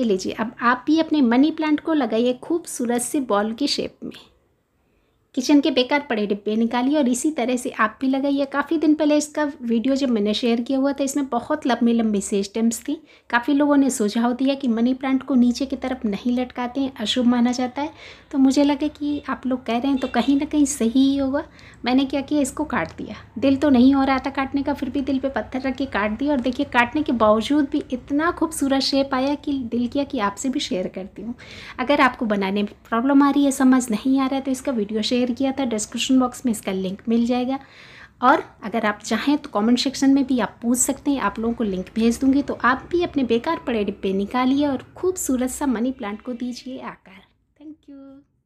ये लीजिए अब आप भी अपने मनी प्लांट को लगाइए खूबसूरत से बॉल की शेप में किचन के बेकार पड़े डिब्बे निकालिए और इसी तरह से आप भी लगाइए काफ़ी दिन पहले इसका वीडियो जब मैंने शेयर किया हुआ था इसमें बहुत लंबी लंबी से स्टेम्स थी काफ़ी लोगों ने सुझाव दिया कि मनी प्लांट को नीचे की तरफ नहीं लटकाते हैं अशुभ माना जाता है तो मुझे लगा कि आप लोग कह रहे हैं तो कहीं ना कहीं सही ही होगा मैंने क्या किया इसको काट दिया दिल तो नहीं हो रहा था काटने का फिर भी दिल पर पत्थर रख के काट दिया और देखिए काटने के बावजूद भी इतना खूबसूरत शेप आया कि दिल किया कि आपसे भी शेयर करती हूँ अगर आपको बनाने में प्रॉब्लम आ रही है समझ नहीं आ रहा है तो इसका वीडियो शेयर शेयर किया था डिस्क्रिप्शन बॉक्स में इसका लिंक मिल जाएगा और अगर आप चाहें तो कमेंट सेक्शन में भी आप पूछ सकते हैं आप लोगों को लिंक भेज दूंगी तो आप भी अपने बेकार पड़े डिब्बे निकालिए और खूबसूरत सा मनी प्लांट को दीजिए आकार थैंक यू